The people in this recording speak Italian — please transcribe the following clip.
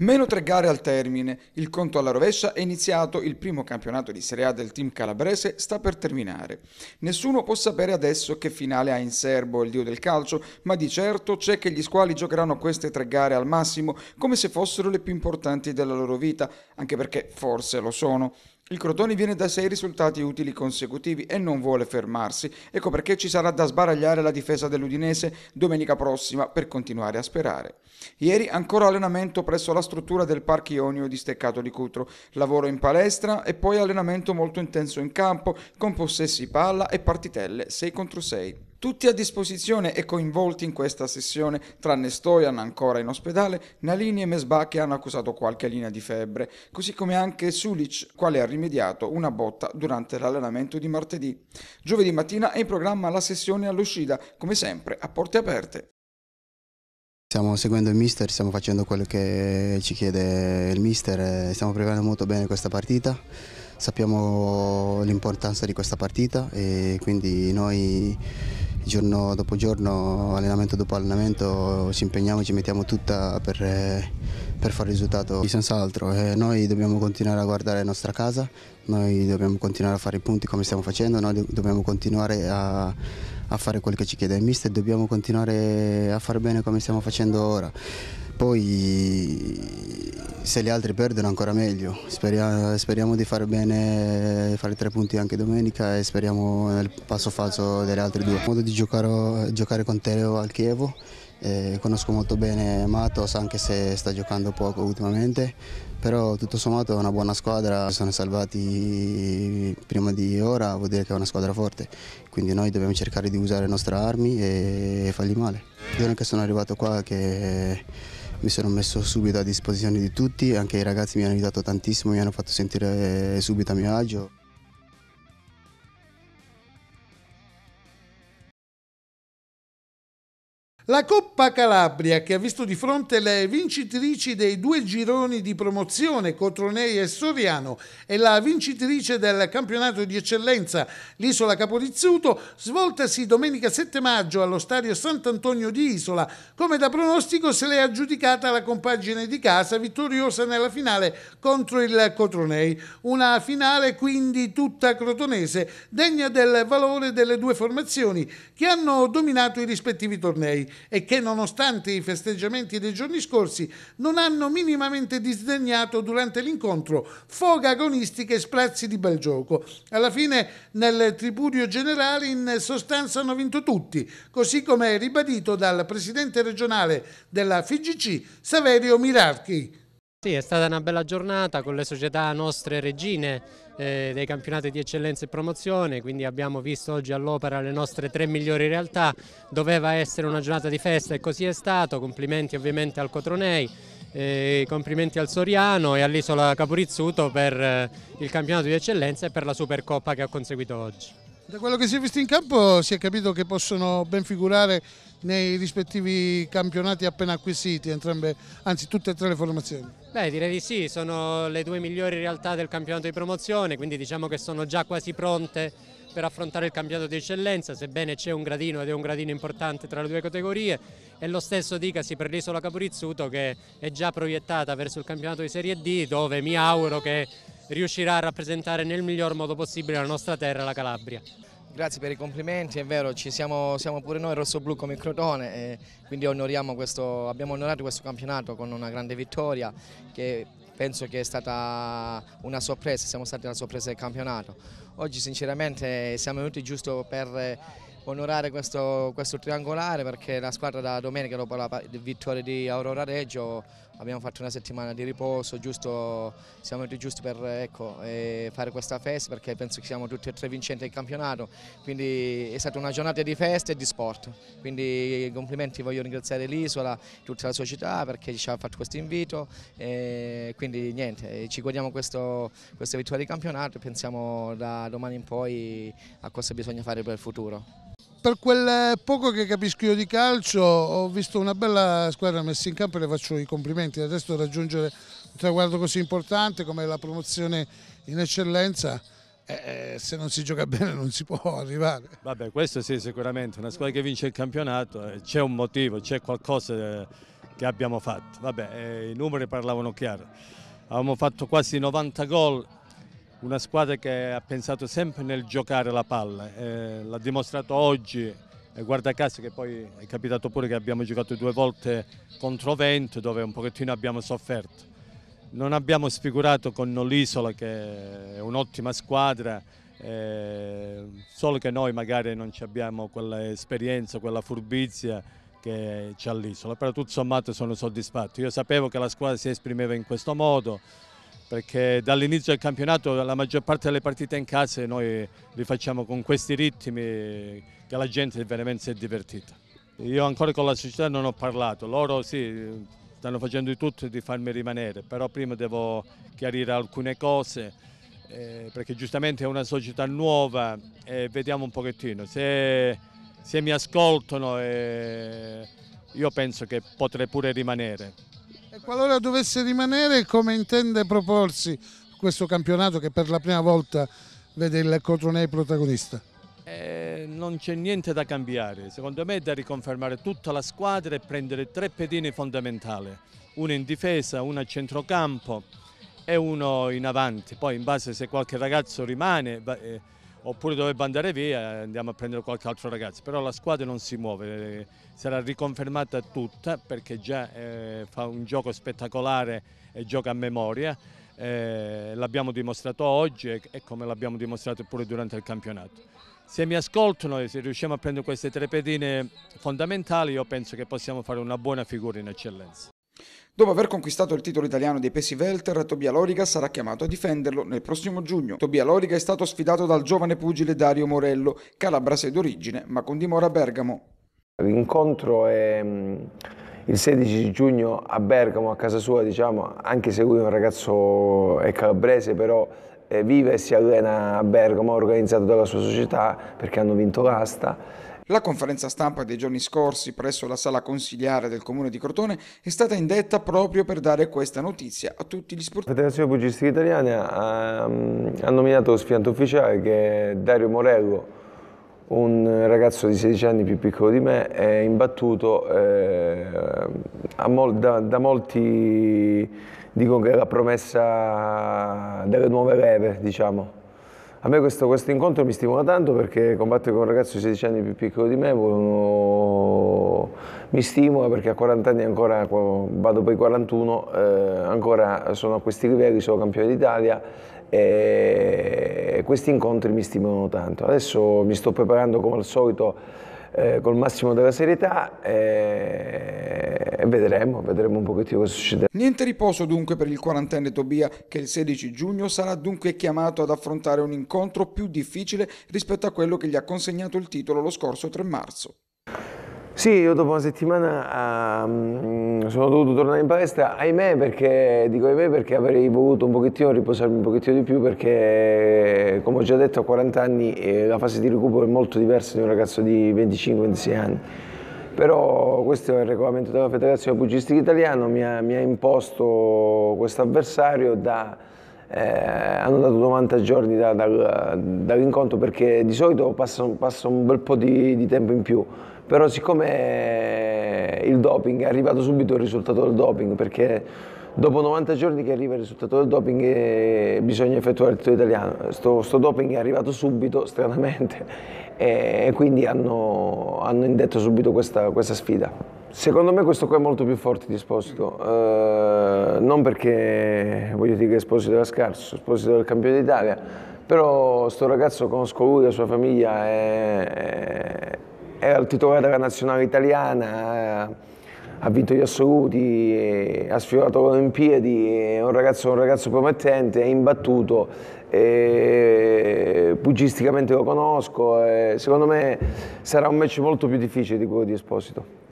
Meno tre gare al termine, il conto alla rovescia è iniziato, il primo campionato di Serie A del team calabrese sta per terminare. Nessuno può sapere adesso che finale ha in serbo il dio del calcio, ma di certo c'è che gli squali giocheranno queste tre gare al massimo come se fossero le più importanti della loro vita, anche perché forse lo sono. Il Crotoni viene da sei risultati utili consecutivi e non vuole fermarsi, ecco perché ci sarà da sbaragliare la difesa dell'Udinese domenica prossima per continuare a sperare. Ieri ancora allenamento presso la struttura del Parco Ionio di Steccato di Cutro, lavoro in palestra e poi allenamento molto intenso in campo con possessi palla e partitelle 6 contro 6. Tutti a disposizione e coinvolti in questa sessione, tranne Stojan ancora in ospedale, Nalini e Mesba che hanno accusato qualche linea di febbre, così come anche Sulic, quale ha rimediato una botta durante l'allenamento di martedì. Giovedì mattina è in programma la sessione all'uscita, come sempre a porte aperte. Stiamo seguendo il mister, stiamo facendo quello che ci chiede il mister, eh, stiamo preparando molto bene questa partita, sappiamo l'importanza di questa partita e quindi noi giorno dopo giorno, allenamento dopo allenamento, ci impegniamo, ci mettiamo tutta per, eh, per fare risultato. Senz'altro, eh, noi dobbiamo continuare a guardare la nostra casa, noi dobbiamo continuare a fare i punti come stiamo facendo, noi dobbiamo continuare a, a fare quello che ci chiede il mister, dobbiamo continuare a fare bene come stiamo facendo ora. Poi se le altre perdono ancora meglio, speriamo, speriamo di fare bene, fare tre punti anche domenica e speriamo nel passo falso delle altre due. Il modo di giocare, giocare con Teo al Chievo, eh, conosco molto bene Matos anche se sta giocando poco ultimamente, però tutto sommato è una buona squadra, si sono salvati prima di ora, vuol dire che è una squadra forte, quindi noi dobbiamo cercare di usare le nostre armi e fargli male. Io giorno che sono arrivato qua che mi sono messo subito a disposizione di tutti, anche i ragazzi mi hanno aiutato tantissimo, mi hanno fatto sentire eh, subito a mio agio. La Coppa Calabria, che ha visto di fronte le vincitrici dei due gironi di promozione, Cotronei e Soriano, e la vincitrice del campionato di eccellenza, l'Isola Caporizzuto, svoltasi domenica 7 maggio allo stadio Sant'Antonio di Isola, come da pronostico se l'è aggiudicata la compagine di casa vittoriosa nella finale contro il Cotronei. Una finale quindi tutta crotonese, degna del valore delle due formazioni che hanno dominato i rispettivi tornei e che nonostante i festeggiamenti dei giorni scorsi non hanno minimamente disdegnato durante l'incontro foga agonistica e sprazzi di bel gioco. Alla fine nel tripudio generale in sostanza hanno vinto tutti, così come ribadito dal presidente regionale della FIGC Saverio Mirarchi. Sì, è stata una bella giornata con le società nostre regine eh, dei campionati di eccellenza e promozione, quindi abbiamo visto oggi all'opera le nostre tre migliori realtà, doveva essere una giornata di festa e così è stato, complimenti ovviamente al Cotronei, eh, complimenti al Soriano e all'Isola Caporizzuto per eh, il campionato di eccellenza e per la Supercoppa che ha conseguito oggi. Da quello che si è visto in campo si è capito che possono ben figurare nei rispettivi campionati appena acquisiti, entrambe, anzi tutte e tre le formazioni? Beh direi di sì, sono le due migliori realtà del campionato di promozione, quindi diciamo che sono già quasi pronte per affrontare il campionato di eccellenza, sebbene c'è un gradino ed è un gradino importante tra le due categorie e lo stesso dicasi per l'isola Caporizzuto che è già proiettata verso il campionato di Serie D dove mi auguro che riuscirà a rappresentare nel miglior modo possibile la nostra terra, la Calabria. Grazie per i complimenti, è vero, ci siamo, siamo pure noi rosso-blu come Crotone e quindi questo, abbiamo onorato questo campionato con una grande vittoria che penso che è stata una sorpresa, siamo stati la sorpresa del campionato. Oggi sinceramente siamo venuti giusto per onorare questo, questo triangolare perché la squadra da domenica dopo la vittoria di Aurora Reggio abbiamo fatto una settimana di riposo, giusto, siamo giusto per ecco, eh, fare questa festa perché penso che siamo tutti e tre vincenti del campionato, quindi è stata una giornata di festa e di sport, quindi complimenti, voglio ringraziare l'Isola, tutta la società perché ci ha fatto questo invito, eh, quindi niente, eh, ci godiamo questo, questa vittoria di campionato e pensiamo da domani in poi a cosa bisogna fare per il futuro per quel eh, poco che capisco io di calcio ho visto una bella squadra messa in campo e le faccio i complimenti. Adesso raggiungere un traguardo così importante come la promozione in eccellenza. Eh, eh se non si gioca bene non si può arrivare. Vabbè, questo sì, sicuramente. Una squadra che vince il campionato eh, c'è un motivo, c'è qualcosa eh, che abbiamo fatto. Vabbè, i numeri parlavano chiaro. avevamo fatto quasi 90 gol una squadra che ha pensato sempre nel giocare la palla, eh, l'ha dimostrato oggi, eh, guarda caso che poi è capitato pure che abbiamo giocato due volte contro vento dove un pochettino abbiamo sofferto. Non abbiamo sfigurato con l'Isola che è un'ottima squadra, eh, solo che noi magari non abbiamo quella esperienza, quella furbizia che c'ha l'Isola, però tutto sommato sono soddisfatto. Io sapevo che la squadra si esprimeva in questo modo, perché dall'inizio del campionato la maggior parte delle partite in casa noi le facciamo con questi ritmi che la gente veramente si è divertita. Io ancora con la società non ho parlato, loro sì, stanno facendo di tutto di farmi rimanere, però prima devo chiarire alcune cose eh, perché giustamente è una società nuova e vediamo un pochettino. Se, se mi ascoltano eh, io penso che potrei pure rimanere qualora dovesse rimanere, come intende proporsi questo campionato che per la prima volta vede il Cotronei protagonista? Eh, non c'è niente da cambiare, secondo me è da riconfermare tutta la squadra e prendere tre pedini fondamentali, uno in difesa, uno a centrocampo e uno in avanti, poi in base se qualche ragazzo rimane... Eh, oppure dovrebbe andare via e andiamo a prendere qualche altro ragazzo, però la squadra non si muove, eh, sarà riconfermata tutta perché già eh, fa un gioco spettacolare e gioca a memoria, eh, l'abbiamo dimostrato oggi e come l'abbiamo dimostrato pure durante il campionato. Se mi ascoltano e se riusciamo a prendere queste tre pedine fondamentali io penso che possiamo fare una buona figura in eccellenza. Dopo aver conquistato il titolo italiano dei pesi welter, Tobia Loriga sarà chiamato a difenderlo nel prossimo giugno. Tobia Loriga è stato sfidato dal giovane pugile Dario Morello, calabrese d'origine ma con dimora a Bergamo. L'incontro è mm, il 16 giugno a Bergamo, a casa sua, diciamo, anche se lui è un ragazzo è calabrese, però eh, vive e si allena a Bergamo, organizzato dalla sua società perché hanno vinto l'asta la conferenza stampa dei giorni scorsi presso la sala consigliare del comune di Crotone è stata indetta proprio per dare questa notizia a tutti gli sportivi. La Federazione Pugistica Italiana ha, mm, ha nominato lo sfianto ufficiale che è Dario Morello, un ragazzo di 16 anni più piccolo di me, è imbattuto eh, mol, da, da, molti, dicono che è la promessa delle nuove leve, diciamo a me questo, questo incontro mi stimola tanto perché combattere con un ragazzo di 16 anni più piccolo di me uno, mi stimola perché a 40 anni ancora, vado poi 41, eh, ancora sono a questi livelli, sono campione d'Italia e questi incontri mi stimolano tanto. Adesso mi sto preparando come al solito eh, col massimo della serietà. Eh, vedremo, vedremo un pochettino cosa succederà. Niente riposo dunque per il quarantenne Tobia che il 16 giugno sarà dunque chiamato ad affrontare un incontro più difficile rispetto a quello che gli ha consegnato il titolo lo scorso 3 marzo. Sì, io dopo una settimana um, sono dovuto tornare in palestra, ahimè perché, dico ahimè perché avrei voluto un pochettino riposarmi un pochettino di più perché come ho già detto a 40 anni eh, la fase di recupero è molto diversa di un ragazzo di 25-26 anni però questo è il regolamento della Federazione Pugilistica Italiana, mi ha, mi ha imposto questo avversario da, eh, hanno dato 90 giorni da, da, dall'incontro perché di solito passa, passa un bel po' di, di, tempo in più, però siccome il doping è arrivato subito il risultato del doping perché dopo 90 giorni che arriva il risultato del doping eh, bisogna effettuare il titolo italiano. Sto, sto, doping è arrivato subito, stranamente, e quindi hanno, hanno indetto subito questa, questa, sfida. Secondo me questo qua è molto più forte di Esposito, eh, non perché voglio dire che Esposito era scarso, Esposito era il campione d'Italia, però sto ragazzo conosco lui, la sua famiglia, è, è, era il titolare della nazionale italiana, ha vinto gli assoluti, ha sfiorato le Olimpiadi, è un ragazzo, un ragazzo promettente, è imbattuto, e pugilisticamente lo conosco, e secondo me sarà un match molto più difficile di quello di Esposito.